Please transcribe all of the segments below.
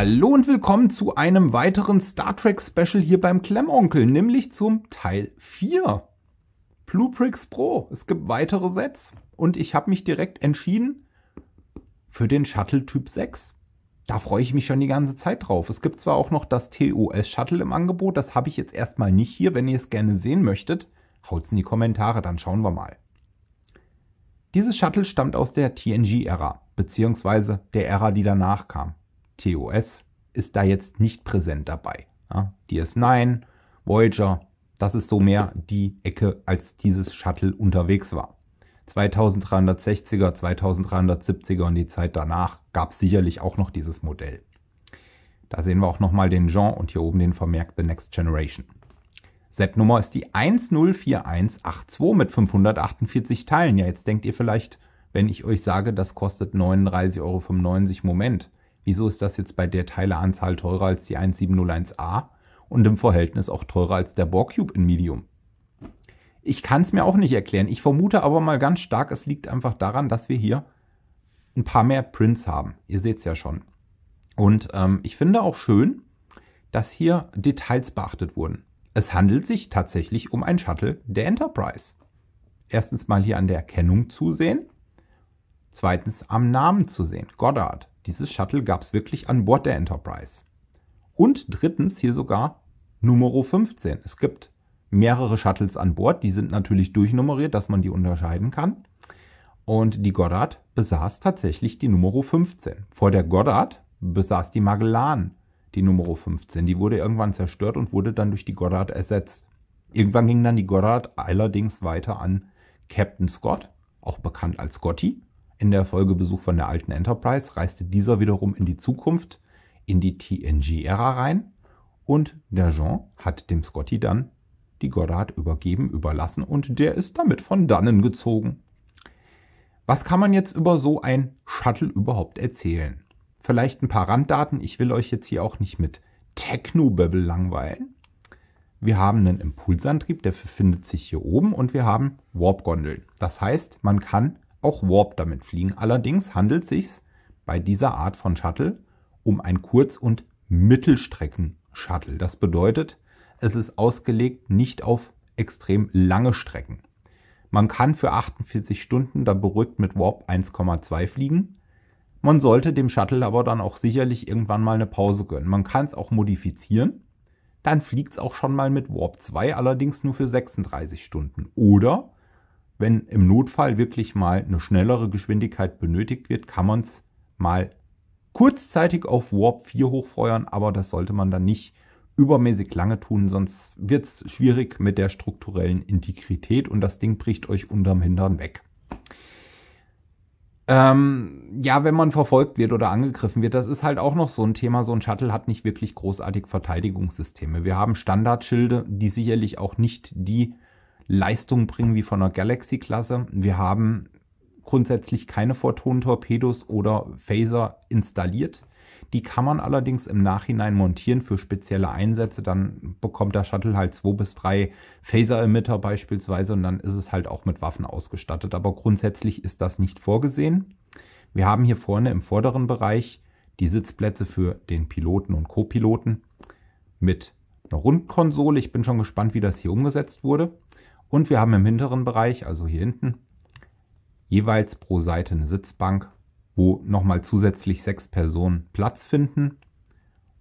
Hallo und willkommen zu einem weiteren Star Trek Special hier beim Klemmonkel, nämlich zum Teil 4. Bluepricks Pro. Es gibt weitere Sets und ich habe mich direkt entschieden für den Shuttle Typ 6. Da freue ich mich schon die ganze Zeit drauf. Es gibt zwar auch noch das TOS Shuttle im Angebot, das habe ich jetzt erstmal nicht hier. Wenn ihr es gerne sehen möchtet, haut es in die Kommentare, dann schauen wir mal. Dieses Shuttle stammt aus der TNG-Ära, beziehungsweise der Ära, die danach kam. TOS ist da jetzt nicht präsent dabei. Ja, DS9, Voyager, das ist so mehr die Ecke, als dieses Shuttle unterwegs war. 2360er, 2370er und die Zeit danach gab es sicherlich auch noch dieses Modell. Da sehen wir auch nochmal den Jean und hier oben den Vermerk The Next Generation. Set-Nummer ist die 104182 mit 548 Teilen. Ja, jetzt denkt ihr vielleicht, wenn ich euch sage, das kostet 39,95 Euro, Moment wieso ist das jetzt bei der Teileanzahl teurer als die 1701a und im Verhältnis auch teurer als der Borg-Cube in Medium? Ich kann es mir auch nicht erklären. Ich vermute aber mal ganz stark, es liegt einfach daran, dass wir hier ein paar mehr Prints haben. Ihr seht es ja schon. Und ähm, ich finde auch schön, dass hier Details beachtet wurden. Es handelt sich tatsächlich um ein Shuttle der Enterprise. Erstens mal hier an der Erkennung zu sehen. Zweitens am Namen zu sehen. Goddard. Dieses Shuttle gab es wirklich an Bord der Enterprise. Und drittens hier sogar Numero 15. Es gibt mehrere Shuttles an Bord, die sind natürlich durchnummeriert, dass man die unterscheiden kann. Und die Goddard besaß tatsächlich die Numero 15. Vor der Goddard besaß die Magellan die Numero 15. Die wurde irgendwann zerstört und wurde dann durch die Goddard ersetzt. Irgendwann ging dann die Goddard allerdings weiter an Captain Scott, auch bekannt als Scotty in der Folge Besuch von der alten Enterprise reiste dieser wiederum in die Zukunft, in die TNG-Ära rein und der Jean hat dem Scotty dann die Goddard übergeben, überlassen und der ist damit von dannen gezogen. Was kann man jetzt über so ein Shuttle überhaupt erzählen? Vielleicht ein paar Randdaten, ich will euch jetzt hier auch nicht mit Technobabble langweilen. Wir haben einen Impulsantrieb, der befindet sich hier oben und wir haben Warp-Gondeln. Das heißt, man kann auch Warp damit fliegen. Allerdings handelt es sich bei dieser Art von Shuttle um ein Kurz- und Mittelstrecken-Shuttle. Das bedeutet, es ist ausgelegt nicht auf extrem lange Strecken. Man kann für 48 Stunden da beruhigt mit Warp 1,2 fliegen. Man sollte dem Shuttle aber dann auch sicherlich irgendwann mal eine Pause gönnen. Man kann es auch modifizieren. Dann fliegt es auch schon mal mit Warp 2, allerdings nur für 36 Stunden. Oder wenn im Notfall wirklich mal eine schnellere Geschwindigkeit benötigt wird, kann man es mal kurzzeitig auf Warp 4 hochfeuern, aber das sollte man dann nicht übermäßig lange tun, sonst wird es schwierig mit der strukturellen Integrität und das Ding bricht euch unterm Hintern weg. Ähm, ja, wenn man verfolgt wird oder angegriffen wird, das ist halt auch noch so ein Thema. So ein Shuttle hat nicht wirklich großartig Verteidigungssysteme. Wir haben Standardschilde, die sicherlich auch nicht die Leistung bringen wie von der Galaxy-Klasse. Wir haben grundsätzlich keine Photon-Torpedos oder Phaser installiert. Die kann man allerdings im Nachhinein montieren für spezielle Einsätze. Dann bekommt der Shuttle halt zwei bis drei Phaser-Emitter beispielsweise und dann ist es halt auch mit Waffen ausgestattet. Aber grundsätzlich ist das nicht vorgesehen. Wir haben hier vorne im vorderen Bereich die Sitzplätze für den Piloten und Co-Piloten mit einer Rundkonsole. Ich bin schon gespannt, wie das hier umgesetzt wurde. Und wir haben im hinteren Bereich, also hier hinten, jeweils pro Seite eine Sitzbank, wo nochmal zusätzlich sechs Personen Platz finden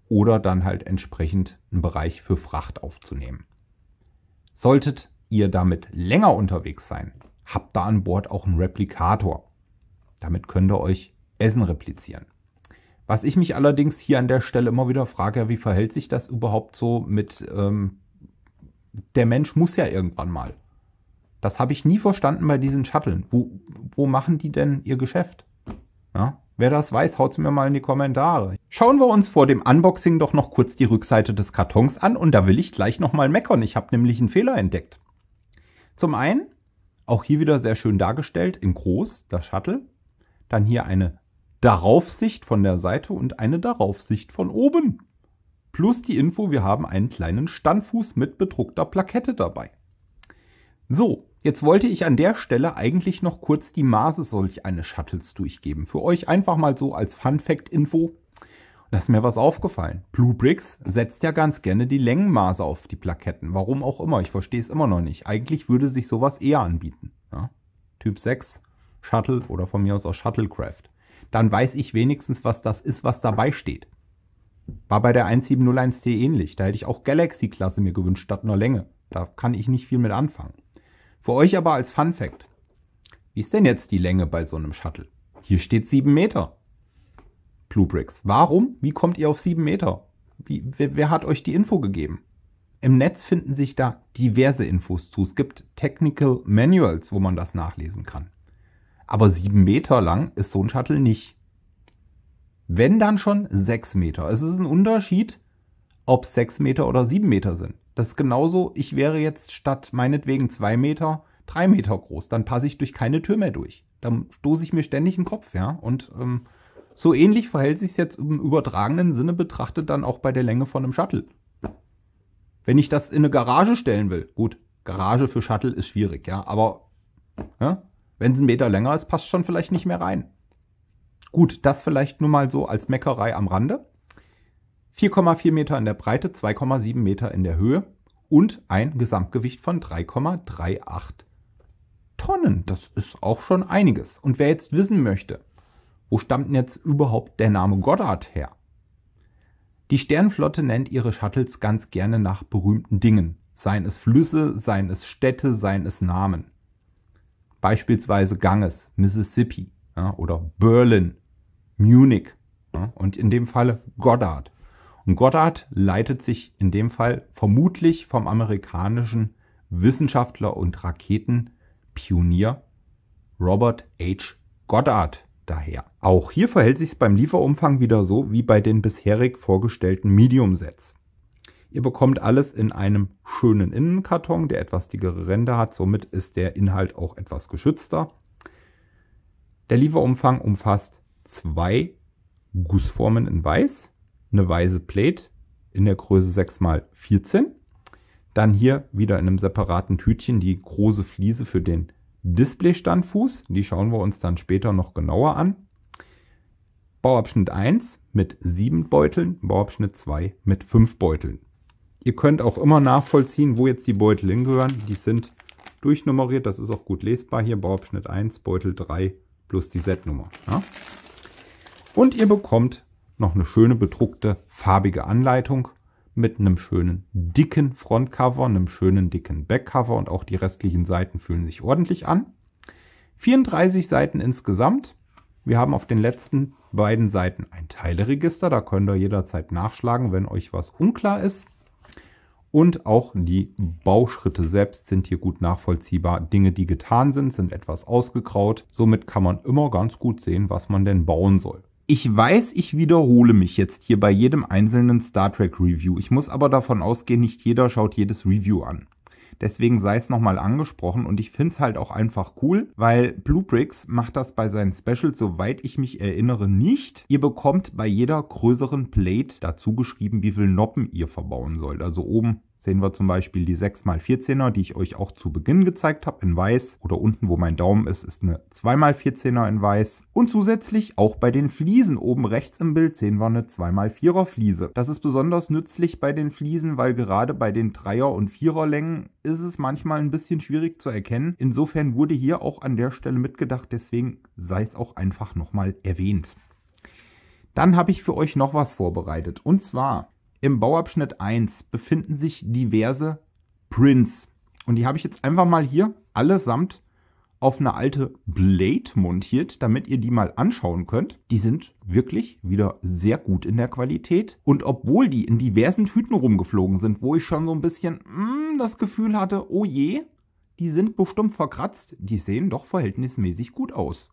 oder dann halt entsprechend einen Bereich für Fracht aufzunehmen. Solltet ihr damit länger unterwegs sein, habt da an Bord auch einen Replikator. Damit könnt ihr euch Essen replizieren. Was ich mich allerdings hier an der Stelle immer wieder frage, wie verhält sich das überhaupt so mit ähm, der Mensch muss ja irgendwann mal. Das habe ich nie verstanden bei diesen Shuttlen. Wo, wo machen die denn ihr Geschäft? Ja? Wer das weiß, haut es mir mal in die Kommentare. Schauen wir uns vor dem Unboxing doch noch kurz die Rückseite des Kartons an und da will ich gleich nochmal meckern. Ich habe nämlich einen Fehler entdeckt. Zum einen, auch hier wieder sehr schön dargestellt, in groß, das Shuttle. Dann hier eine Daraufsicht von der Seite und eine Daraufsicht von oben. Plus die Info, wir haben einen kleinen Standfuß mit bedruckter Plakette dabei. So, jetzt wollte ich an der Stelle eigentlich noch kurz die Maße solch eines Shuttles durchgeben. Für euch einfach mal so als Fun Fact Info. Da ist mir was aufgefallen. Blue Bricks setzt ja ganz gerne die Längenmaße auf die Plaketten. Warum auch immer, ich verstehe es immer noch nicht. Eigentlich würde sich sowas eher anbieten. Ja? Typ 6, Shuttle oder von mir aus auch Shuttlecraft. Dann weiß ich wenigstens, was das ist, was dabei steht. War bei der 1701T ähnlich. Da hätte ich auch Galaxy-Klasse mir gewünscht, statt nur Länge. Da kann ich nicht viel mit anfangen. Für euch aber als Fun Fact. Wie ist denn jetzt die Länge bei so einem Shuttle? Hier steht 7 Meter. Bluebricks. Warum? Wie kommt ihr auf 7 Meter? Wie, wer, wer hat euch die Info gegeben? Im Netz finden sich da diverse Infos zu. Es gibt Technical Manuals, wo man das nachlesen kann. Aber 7 Meter lang ist so ein Shuttle nicht. Wenn dann schon sechs Meter. Es ist ein Unterschied, ob es sechs Meter oder sieben Meter sind. Das ist genauso, ich wäre jetzt statt meinetwegen zwei Meter drei Meter groß. Dann passe ich durch keine Tür mehr durch. Dann stoße ich mir ständig den Kopf, ja. Und ähm, so ähnlich verhält sich es jetzt im übertragenen Sinne betrachtet dann auch bei der Länge von einem Shuttle. Wenn ich das in eine Garage stellen will, gut, Garage für Shuttle ist schwierig, ja. Aber ja, wenn es einen Meter länger ist, passt schon vielleicht nicht mehr rein. Gut, das vielleicht nur mal so als Meckerei am Rande. 4,4 Meter in der Breite, 2,7 Meter in der Höhe und ein Gesamtgewicht von 3,38 Tonnen. Das ist auch schon einiges. Und wer jetzt wissen möchte, wo stammt denn jetzt überhaupt der Name Goddard her? Die Sternflotte nennt ihre Shuttles ganz gerne nach berühmten Dingen. Seien es Flüsse, seien es Städte, seien es Namen. Beispielsweise Ganges, Mississippi, ja, oder Berlin, Munich ja, und in dem Fall Goddard. Und Goddard leitet sich in dem Fall vermutlich vom amerikanischen Wissenschaftler und Raketenpionier Robert H. Goddard daher. Auch hier verhält sich es beim Lieferumfang wieder so wie bei den bisherig vorgestellten Medium-Sets. Ihr bekommt alles in einem schönen Innenkarton, der etwas dickere Ränder hat. Somit ist der Inhalt auch etwas geschützter. Der Lieferumfang umfasst zwei Gussformen in Weiß, eine weiße Plate in der Größe 6x14, dann hier wieder in einem separaten Tütchen die große Fliese für den Displaystandfuß, die schauen wir uns dann später noch genauer an. Bauabschnitt 1 mit 7 Beuteln, Bauabschnitt 2 mit 5 Beuteln. Ihr könnt auch immer nachvollziehen, wo jetzt die Beutel hingehören. Die sind durchnummeriert, das ist auch gut lesbar hier. Bauabschnitt 1, Beutel 3, plus die Setnummer. Ja? Und ihr bekommt noch eine schöne bedruckte farbige Anleitung mit einem schönen dicken Frontcover, einem schönen dicken Backcover und auch die restlichen Seiten fühlen sich ordentlich an. 34 Seiten insgesamt. Wir haben auf den letzten beiden Seiten ein Teileregister, da könnt ihr jederzeit nachschlagen, wenn euch was unklar ist. Und auch die Bauschritte selbst sind hier gut nachvollziehbar. Dinge, die getan sind, sind etwas ausgegraut. Somit kann man immer ganz gut sehen, was man denn bauen soll. Ich weiß, ich wiederhole mich jetzt hier bei jedem einzelnen Star Trek Review. Ich muss aber davon ausgehen, nicht jeder schaut jedes Review an. Deswegen sei es nochmal angesprochen und ich finde es halt auch einfach cool, weil Bluebricks macht das bei seinen Specials, soweit ich mich erinnere, nicht. Ihr bekommt bei jeder größeren Plate dazu geschrieben, wie viel Noppen ihr verbauen sollt. Also oben sehen wir zum Beispiel die 6x14er, die ich euch auch zu Beginn gezeigt habe in weiß oder unten, wo mein Daumen ist, ist eine 2x14er in weiß. Und zusätzlich auch bei den Fliesen oben rechts im Bild sehen wir eine 2x4er Fliese. Das ist besonders nützlich bei den Fliesen, weil gerade bei den 3er und 4er Längen ist es manchmal ein bisschen schwierig zu erkennen. Insofern wurde hier auch an der Stelle mitgedacht, deswegen sei es auch einfach nochmal erwähnt. Dann habe ich für euch noch was vorbereitet. Und zwar im Bauabschnitt 1 befinden sich diverse Prints. Und die habe ich jetzt einfach mal hier allesamt auf eine alte Blade montiert, damit ihr die mal anschauen könnt. Die sind wirklich wieder sehr gut in der Qualität. Und obwohl die in diversen Tüten rumgeflogen sind, wo ich schon so ein bisschen mm, das Gefühl hatte, oh je, die sind bestimmt verkratzt, die sehen doch verhältnismäßig gut aus.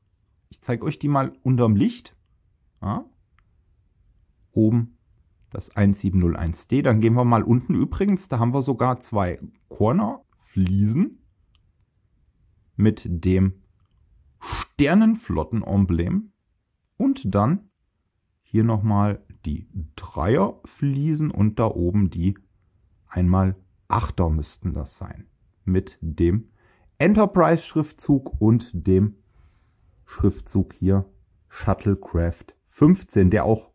Ich zeige euch die mal unterm Licht. Ja. Oben das 1701D. Dann gehen wir mal unten übrigens, da haben wir sogar zwei Corner-Fliesen mit dem Sternenflotten-Emblem und dann hier nochmal die Dreier-Fliesen und da oben die einmal Achter müssten das sein mit dem Enterprise-Schriftzug und dem Schriftzug hier Shuttlecraft 15, der auch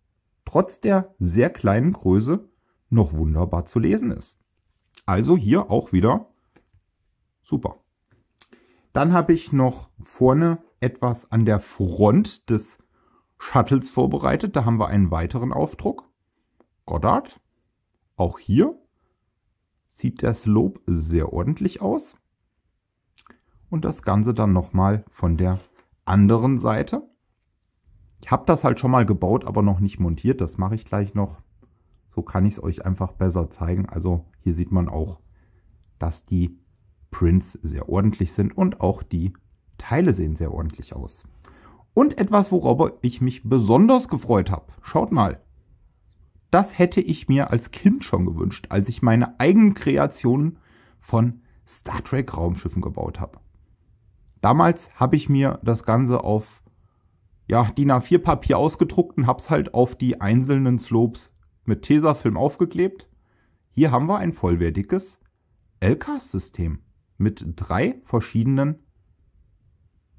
trotz der sehr kleinen Größe noch wunderbar zu lesen ist. Also hier auch wieder super. Dann habe ich noch vorne etwas an der Front des Shuttles vorbereitet. Da haben wir einen weiteren Aufdruck. Goddard. Auch hier sieht der Slope sehr ordentlich aus. Und das Ganze dann nochmal von der anderen Seite. Ich habe das halt schon mal gebaut, aber noch nicht montiert. Das mache ich gleich noch. So kann ich es euch einfach besser zeigen. Also hier sieht man auch, dass die Prints sehr ordentlich sind und auch die Teile sehen sehr ordentlich aus. Und etwas, worüber ich mich besonders gefreut habe. Schaut mal. Das hätte ich mir als Kind schon gewünscht, als ich meine eigenen Kreationen von Star Trek Raumschiffen gebaut habe. Damals habe ich mir das Ganze auf ja, DIN A4-Papier ausgedruckt und es halt auf die einzelnen Slopes mit Tesafilm aufgeklebt. Hier haben wir ein vollwertiges LCAS-System mit drei verschiedenen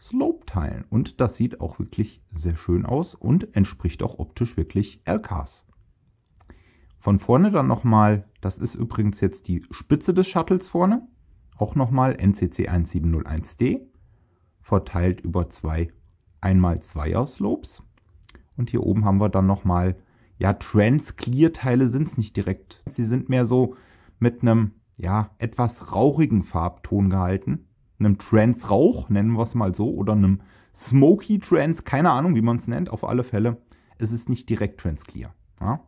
Slope-Teilen. Und das sieht auch wirklich sehr schön aus und entspricht auch optisch wirklich LKs. Von vorne dann nochmal, das ist übrigens jetzt die Spitze des Shuttles vorne, auch nochmal NCC 1701D, verteilt über zwei einmal zwei Slopes. Und hier oben haben wir dann nochmal, ja, Trans-Clear-Teile sind es nicht direkt. Sie sind mehr so mit einem, ja, etwas rauchigen Farbton gehalten. Einem Trans-Rauch, nennen wir es mal so, oder einem Smoky Trans, keine Ahnung, wie man es nennt, auf alle Fälle. Es ist nicht direkt Trans-Clear. Ja?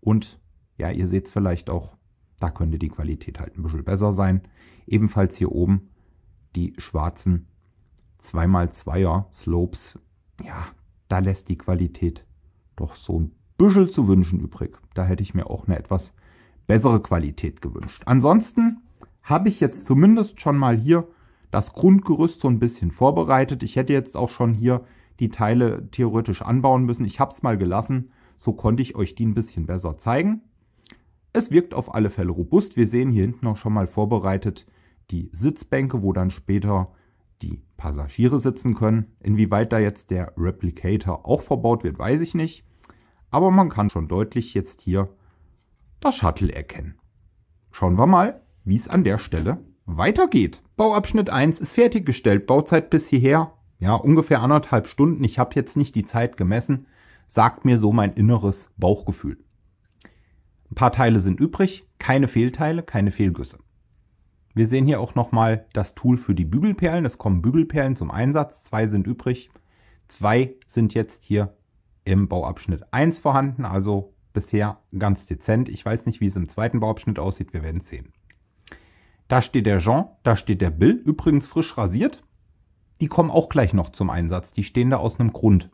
Und ja, ihr seht es vielleicht auch, da könnte die Qualität halt ein bisschen besser sein. Ebenfalls hier oben die schwarzen 2x2er Slopes, ja, da lässt die Qualität doch so ein bisschen zu wünschen übrig. Da hätte ich mir auch eine etwas bessere Qualität gewünscht. Ansonsten habe ich jetzt zumindest schon mal hier das Grundgerüst so ein bisschen vorbereitet. Ich hätte jetzt auch schon hier die Teile theoretisch anbauen müssen. Ich habe es mal gelassen, so konnte ich euch die ein bisschen besser zeigen. Es wirkt auf alle Fälle robust. Wir sehen hier hinten auch schon mal vorbereitet die Sitzbänke, wo dann später die Passagiere sitzen können. Inwieweit da jetzt der Replicator auch verbaut wird, weiß ich nicht. Aber man kann schon deutlich jetzt hier das Shuttle erkennen. Schauen wir mal, wie es an der Stelle weitergeht. Bauabschnitt 1 ist fertiggestellt. Bauzeit bis hierher, ja, ungefähr anderthalb Stunden. Ich habe jetzt nicht die Zeit gemessen. Sagt mir so mein inneres Bauchgefühl. Ein paar Teile sind übrig, keine Fehlteile, keine Fehlgüsse. Wir sehen hier auch nochmal das Tool für die Bügelperlen. Es kommen Bügelperlen zum Einsatz. Zwei sind übrig. Zwei sind jetzt hier im Bauabschnitt 1 vorhanden, also bisher ganz dezent. Ich weiß nicht, wie es im zweiten Bauabschnitt aussieht. Wir werden es sehen. Da steht der Jean, da steht der Bill, übrigens frisch rasiert. Die kommen auch gleich noch zum Einsatz. Die stehen da aus einem Grund.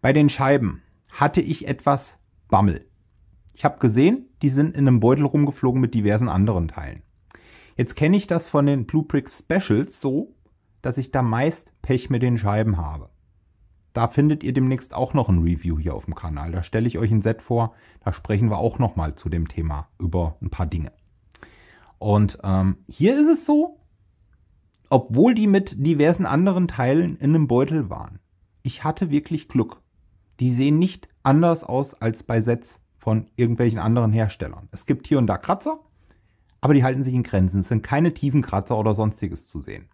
Bei den Scheiben hatte ich etwas Bammel. Ich habe gesehen, die sind in einem Beutel rumgeflogen mit diversen anderen Teilen. Jetzt kenne ich das von den Blue Brick Specials so, dass ich da meist Pech mit den Scheiben habe. Da findet ihr demnächst auch noch ein Review hier auf dem Kanal. Da stelle ich euch ein Set vor. Da sprechen wir auch nochmal zu dem Thema über ein paar Dinge. Und ähm, hier ist es so, obwohl die mit diversen anderen Teilen in einem Beutel waren. Ich hatte wirklich Glück. Die sehen nicht anders aus als bei Sets von irgendwelchen anderen Herstellern. Es gibt hier und da Kratzer, aber die halten sich in Grenzen. Es sind keine tiefen Kratzer oder sonstiges zu sehen.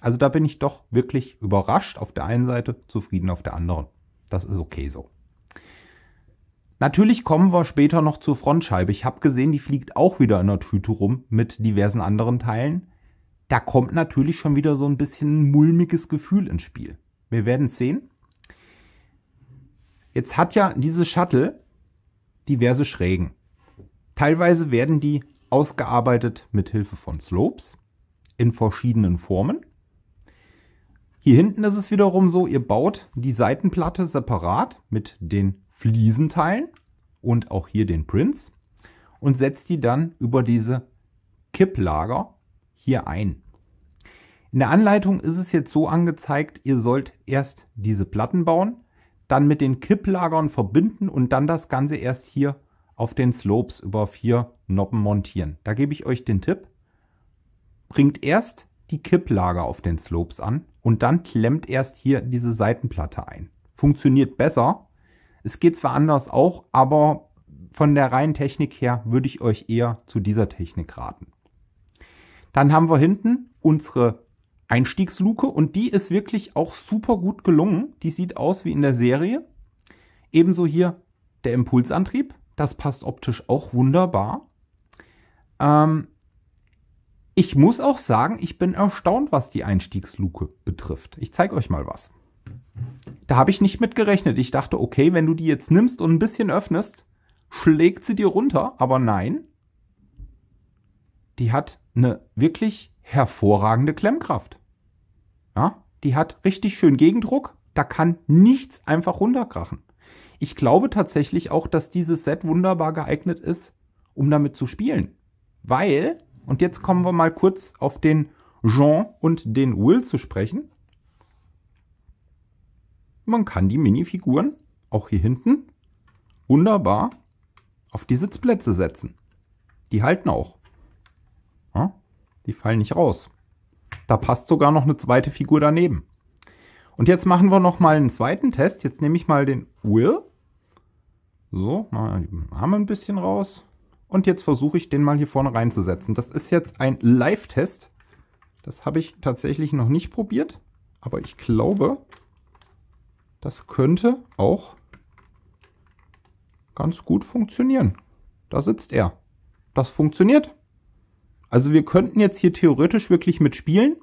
Also da bin ich doch wirklich überrascht auf der einen Seite, zufrieden auf der anderen. Das ist okay so. Natürlich kommen wir später noch zur Frontscheibe. Ich habe gesehen, die fliegt auch wieder in der Tüte rum mit diversen anderen Teilen. Da kommt natürlich schon wieder so ein bisschen ein mulmiges Gefühl ins Spiel. Wir werden sehen. Jetzt hat ja diese Shuttle diverse Schrägen. Teilweise werden die ausgearbeitet mit Hilfe von Slopes in verschiedenen Formen. Hier hinten ist es wiederum so, ihr baut die Seitenplatte separat mit den Fliesenteilen und auch hier den Prints und setzt die dann über diese Kipplager hier ein. In der Anleitung ist es jetzt so angezeigt, ihr sollt erst diese Platten bauen, dann mit den Kipplagern verbinden und dann das Ganze erst hier auf den Slopes über vier Noppen montieren. Da gebe ich euch den Tipp. Bringt erst die Kipplage auf den Slopes an und dann klemmt erst hier diese Seitenplatte ein. Funktioniert besser. Es geht zwar anders auch, aber von der reinen Technik her würde ich euch eher zu dieser Technik raten. Dann haben wir hinten unsere Einstiegsluke und die ist wirklich auch super gut gelungen. Die sieht aus wie in der Serie. Ebenso hier der Impulsantrieb das passt optisch auch wunderbar. Ähm, ich muss auch sagen, ich bin erstaunt, was die Einstiegsluke betrifft. Ich zeige euch mal was. Da habe ich nicht mit gerechnet. Ich dachte, okay, wenn du die jetzt nimmst und ein bisschen öffnest, schlägt sie dir runter. Aber nein, die hat eine wirklich hervorragende Klemmkraft. Ja, die hat richtig schön Gegendruck. Da kann nichts einfach runterkrachen ich glaube tatsächlich auch, dass dieses Set wunderbar geeignet ist, um damit zu spielen. Weil, und jetzt kommen wir mal kurz auf den Jean und den Will zu sprechen. Man kann die Minifiguren, auch hier hinten, wunderbar auf die Sitzplätze setzen. Die halten auch. Ja, die fallen nicht raus. Da passt sogar noch eine zweite Figur daneben. Und jetzt machen wir noch mal einen zweiten Test. Jetzt nehme ich mal den Will so, machen wir die Arme ein bisschen raus. Und jetzt versuche ich den mal hier vorne reinzusetzen. Das ist jetzt ein Live-Test. Das habe ich tatsächlich noch nicht probiert. Aber ich glaube, das könnte auch ganz gut funktionieren. Da sitzt er. Das funktioniert. Also wir könnten jetzt hier theoretisch wirklich mitspielen.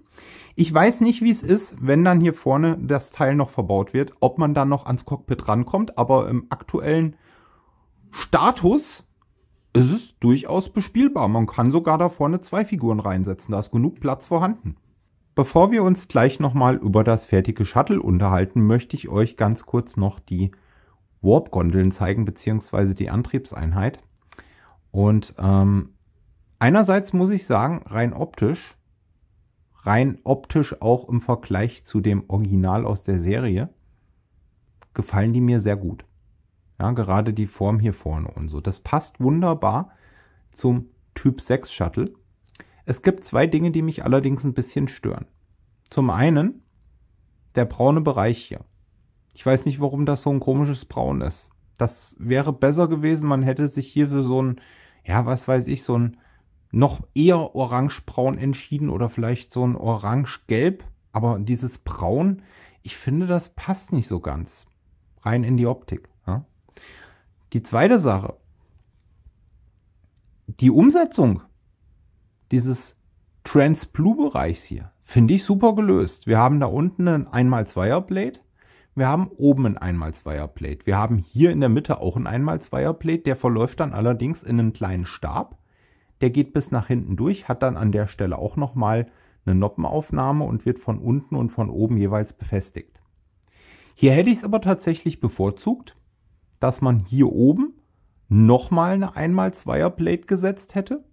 Ich weiß nicht, wie es ist, wenn dann hier vorne das Teil noch verbaut wird, ob man dann noch ans Cockpit rankommt, aber im aktuellen Status ist es durchaus bespielbar. Man kann sogar da vorne zwei Figuren reinsetzen. Da ist genug Platz vorhanden. Bevor wir uns gleich nochmal über das fertige Shuttle unterhalten, möchte ich euch ganz kurz noch die Warp-Gondeln zeigen, beziehungsweise die Antriebseinheit. Und ähm, einerseits muss ich sagen, rein optisch, rein optisch auch im Vergleich zu dem Original aus der Serie, gefallen die mir sehr gut. Ja, gerade die Form hier vorne und so. Das passt wunderbar zum Typ 6 Shuttle. Es gibt zwei Dinge, die mich allerdings ein bisschen stören. Zum einen der braune Bereich hier. Ich weiß nicht, warum das so ein komisches Braun ist. Das wäre besser gewesen, man hätte sich hier für so ein, ja, was weiß ich, so ein noch eher orangebraun entschieden oder vielleicht so ein orange-gelb. Aber dieses Braun, ich finde, das passt nicht so ganz rein in die Optik. Die zweite Sache, die Umsetzung dieses Trans-Blue-Bereichs hier, finde ich super gelöst. Wir haben da unten ein 1x2er-Blade, wir haben oben ein 1x2er-Plate, wir haben hier in der Mitte auch ein 1x2er-Plate, der verläuft dann allerdings in einen kleinen Stab, der geht bis nach hinten durch, hat dann an der Stelle auch nochmal eine Noppenaufnahme und wird von unten und von oben jeweils befestigt. Hier hätte ich es aber tatsächlich bevorzugt, dass man hier oben nochmal eine Einmal-Zweier-Plate gesetzt hätte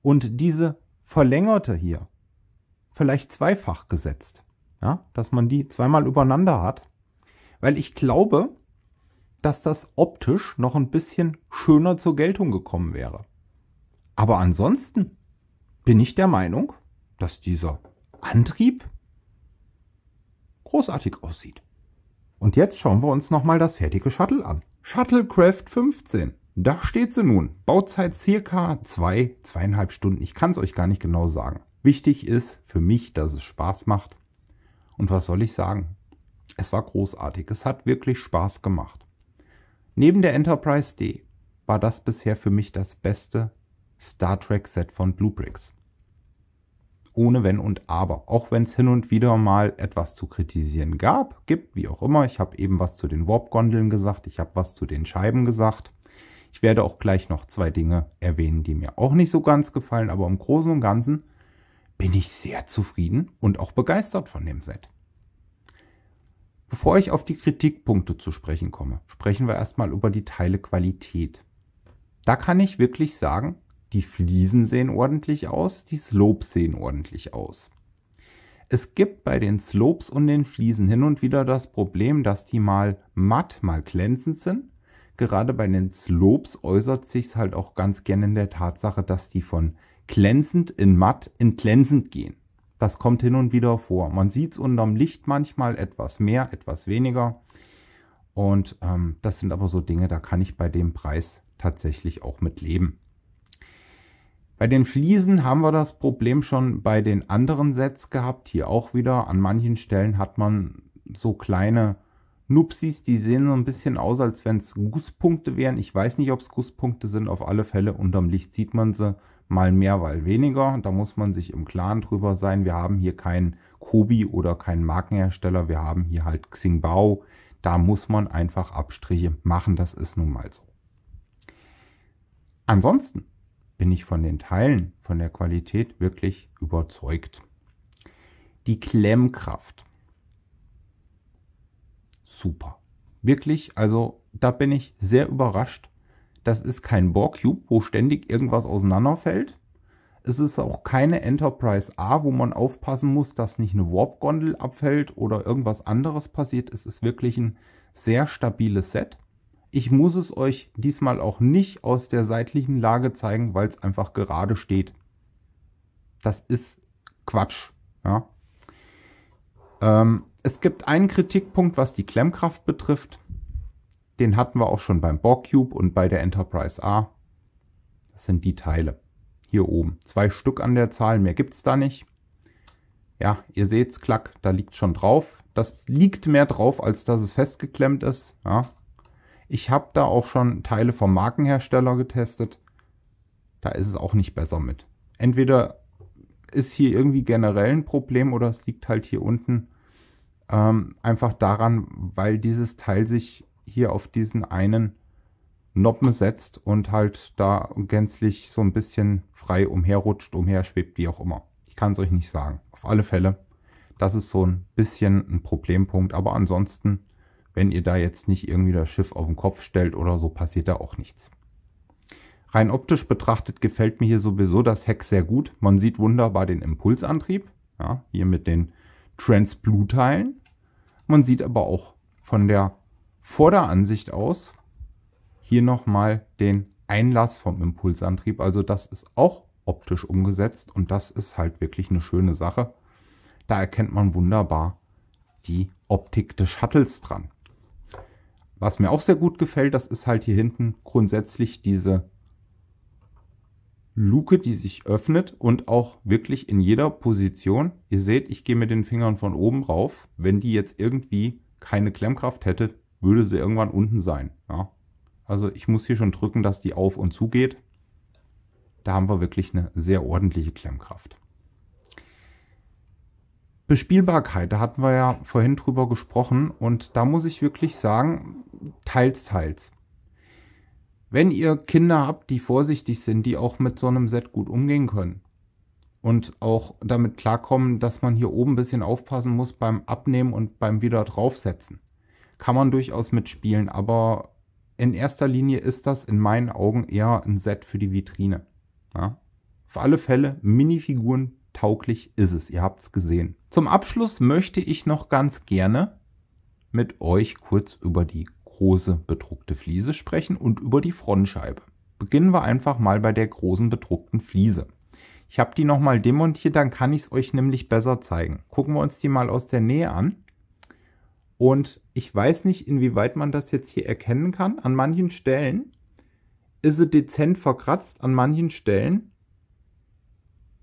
und diese verlängerte hier vielleicht zweifach gesetzt. Ja, dass man die zweimal übereinander hat. Weil ich glaube, dass das optisch noch ein bisschen schöner zur Geltung gekommen wäre. Aber ansonsten bin ich der Meinung, dass dieser Antrieb großartig aussieht. Und jetzt schauen wir uns nochmal das fertige Shuttle an. Shuttlecraft 15. Da steht sie nun. Bauzeit circa zwei, zweieinhalb Stunden. Ich kann es euch gar nicht genau sagen. Wichtig ist für mich, dass es Spaß macht. Und was soll ich sagen? Es war großartig. Es hat wirklich Spaß gemacht. Neben der Enterprise D war das bisher für mich das beste Star Trek Set von Blue ohne Wenn und Aber. Auch wenn es hin und wieder mal etwas zu kritisieren gab, gibt, wie auch immer. Ich habe eben was zu den Warp-Gondeln gesagt, ich habe was zu den Scheiben gesagt. Ich werde auch gleich noch zwei Dinge erwähnen, die mir auch nicht so ganz gefallen, aber im Großen und Ganzen bin ich sehr zufrieden und auch begeistert von dem Set. Bevor ich auf die Kritikpunkte zu sprechen komme, sprechen wir erstmal über die Teilequalität. Da kann ich wirklich sagen, die Fliesen sehen ordentlich aus, die Slopes sehen ordentlich aus. Es gibt bei den Slopes und den Fliesen hin und wieder das Problem, dass die mal matt, mal glänzend sind. Gerade bei den Slopes äußert sich halt auch ganz gerne in der Tatsache, dass die von glänzend in matt in glänzend gehen. Das kommt hin und wieder vor. Man sieht es unterm Licht manchmal etwas mehr, etwas weniger. Und ähm, das sind aber so Dinge, da kann ich bei dem Preis tatsächlich auch mit leben. Bei den Fliesen haben wir das Problem schon bei den anderen Sets gehabt. Hier auch wieder. An manchen Stellen hat man so kleine Nupsis, die sehen so ein bisschen aus, als wenn es Gusspunkte wären. Ich weiß nicht, ob es Gusspunkte sind. Auf alle Fälle unterm Licht sieht man sie mal mehr, mal weniger. Da muss man sich im Klaren drüber sein. Wir haben hier keinen Kobi oder keinen Markenhersteller. Wir haben hier halt Xingbao. Da muss man einfach Abstriche machen. Das ist nun mal so. Ansonsten bin ich von den Teilen, von der Qualität wirklich überzeugt. Die Klemmkraft. Super. Wirklich, also da bin ich sehr überrascht. Das ist kein Borg-Cube, wo ständig irgendwas auseinanderfällt. Es ist auch keine Enterprise A, wo man aufpassen muss, dass nicht eine Warp-Gondel abfällt oder irgendwas anderes passiert. Es ist wirklich ein sehr stabiles Set. Ich muss es euch diesmal auch nicht aus der seitlichen Lage zeigen, weil es einfach gerade steht. Das ist Quatsch. Ja. Ähm, es gibt einen Kritikpunkt, was die Klemmkraft betrifft. Den hatten wir auch schon beim Borg-Cube und bei der Enterprise A. Das sind die Teile. Hier oben. Zwei Stück an der Zahl, mehr gibt es da nicht. Ja, ihr seht es, klack, da liegt schon drauf. Das liegt mehr drauf, als dass es festgeklemmt ist. Ja, ich habe da auch schon Teile vom Markenhersteller getestet. Da ist es auch nicht besser mit. Entweder ist hier irgendwie generell ein Problem oder es liegt halt hier unten ähm, einfach daran, weil dieses Teil sich hier auf diesen einen Noppen setzt und halt da gänzlich so ein bisschen frei umherrutscht, umherschwebt, wie auch immer. Ich kann es euch nicht sagen. Auf alle Fälle, das ist so ein bisschen ein Problempunkt, aber ansonsten wenn ihr da jetzt nicht irgendwie das Schiff auf den Kopf stellt oder so, passiert da auch nichts. Rein optisch betrachtet gefällt mir hier sowieso das Heck sehr gut. Man sieht wunderbar den Impulsantrieb, ja, hier mit den Trans-Blue-Teilen. Man sieht aber auch von der Vorderansicht aus hier nochmal den Einlass vom Impulsantrieb. Also das ist auch optisch umgesetzt und das ist halt wirklich eine schöne Sache. Da erkennt man wunderbar die Optik des Shuttles dran. Was mir auch sehr gut gefällt, das ist halt hier hinten grundsätzlich diese Luke, die sich öffnet und auch wirklich in jeder Position. Ihr seht, ich gehe mit den Fingern von oben rauf. Wenn die jetzt irgendwie keine Klemmkraft hätte, würde sie irgendwann unten sein. Ja? Also ich muss hier schon drücken, dass die auf und zu geht. Da haben wir wirklich eine sehr ordentliche Klemmkraft. Bespielbarkeit, da hatten wir ja vorhin drüber gesprochen und da muss ich wirklich sagen, teils, teils. Wenn ihr Kinder habt, die vorsichtig sind, die auch mit so einem Set gut umgehen können und auch damit klarkommen, dass man hier oben ein bisschen aufpassen muss beim Abnehmen und beim wieder draufsetzen, kann man durchaus mitspielen, aber in erster Linie ist das in meinen Augen eher ein Set für die Vitrine. Ja? Auf alle Fälle Minifiguren tauglich ist es. Ihr habt es gesehen. Zum Abschluss möchte ich noch ganz gerne mit euch kurz über die große bedruckte Fliese sprechen und über die Frontscheibe. Beginnen wir einfach mal bei der großen bedruckten Fliese. Ich habe die nochmal demontiert, dann kann ich es euch nämlich besser zeigen. Gucken wir uns die mal aus der Nähe an. Und ich weiß nicht, inwieweit man das jetzt hier erkennen kann. An manchen Stellen ist sie dezent verkratzt, an manchen Stellen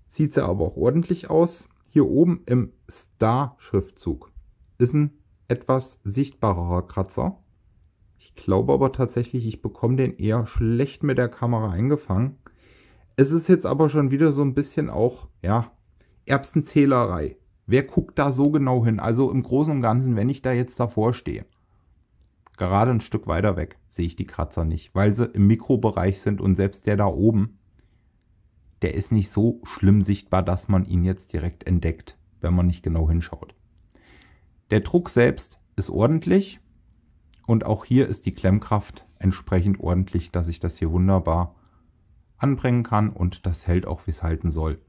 sieht sie aber auch ordentlich aus. Hier oben im Star-Schriftzug ist ein etwas sichtbarer Kratzer. Ich glaube aber tatsächlich, ich bekomme den eher schlecht mit der Kamera eingefangen. Es ist jetzt aber schon wieder so ein bisschen auch, ja, Erbsenzählerei. Wer guckt da so genau hin? Also im Großen und Ganzen, wenn ich da jetzt davor stehe, gerade ein Stück weiter weg, sehe ich die Kratzer nicht, weil sie im Mikrobereich sind und selbst der da oben, der ist nicht so schlimm sichtbar, dass man ihn jetzt direkt entdeckt, wenn man nicht genau hinschaut. Der Druck selbst ist ordentlich, und auch hier ist die Klemmkraft entsprechend ordentlich, dass ich das hier wunderbar anbringen kann und das hält auch, wie es halten soll.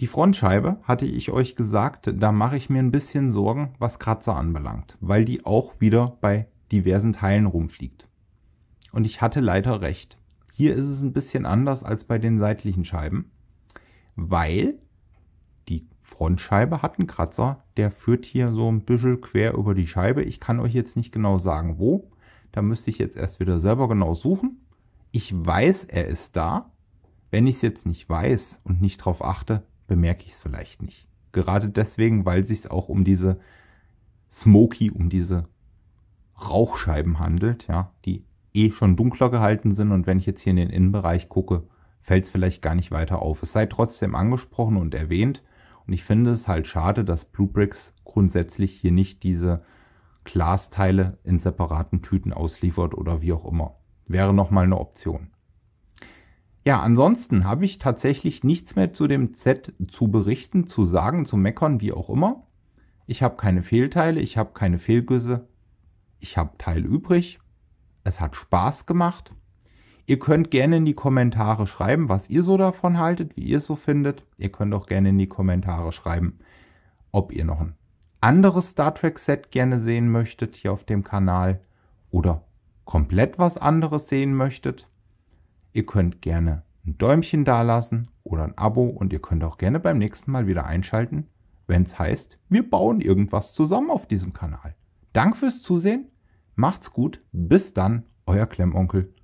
Die Frontscheibe, hatte ich euch gesagt, da mache ich mir ein bisschen Sorgen, was Kratzer anbelangt, weil die auch wieder bei diversen Teilen rumfliegt. Und ich hatte leider recht. Hier ist es ein bisschen anders als bei den seitlichen Scheiben, weil Frontscheibe hat einen Kratzer. Der führt hier so ein bisschen quer über die Scheibe. Ich kann euch jetzt nicht genau sagen, wo. Da müsste ich jetzt erst wieder selber genau suchen. Ich weiß, er ist da. Wenn ich es jetzt nicht weiß und nicht drauf achte, bemerke ich es vielleicht nicht. Gerade deswegen, weil sich es auch um diese Smoky, um diese Rauchscheiben handelt, ja, die eh schon dunkler gehalten sind. Und wenn ich jetzt hier in den Innenbereich gucke, fällt es vielleicht gar nicht weiter auf. Es sei trotzdem angesprochen und erwähnt, und ich finde es halt schade, dass Blue Bricks grundsätzlich hier nicht diese Glasteile in separaten Tüten ausliefert oder wie auch immer. Wäre nochmal eine Option. Ja, ansonsten habe ich tatsächlich nichts mehr zu dem Z zu berichten, zu sagen, zu meckern, wie auch immer. Ich habe keine Fehlteile, ich habe keine Fehlgüsse, ich habe Teil übrig. Es hat Spaß gemacht. Ihr könnt gerne in die Kommentare schreiben, was ihr so davon haltet, wie ihr es so findet. Ihr könnt auch gerne in die Kommentare schreiben, ob ihr noch ein anderes Star Trek Set gerne sehen möchtet hier auf dem Kanal oder komplett was anderes sehen möchtet. Ihr könnt gerne ein Däumchen da lassen oder ein Abo und ihr könnt auch gerne beim nächsten Mal wieder einschalten, wenn es heißt, wir bauen irgendwas zusammen auf diesem Kanal. Dank fürs Zusehen, macht's gut, bis dann, euer Klemmonkel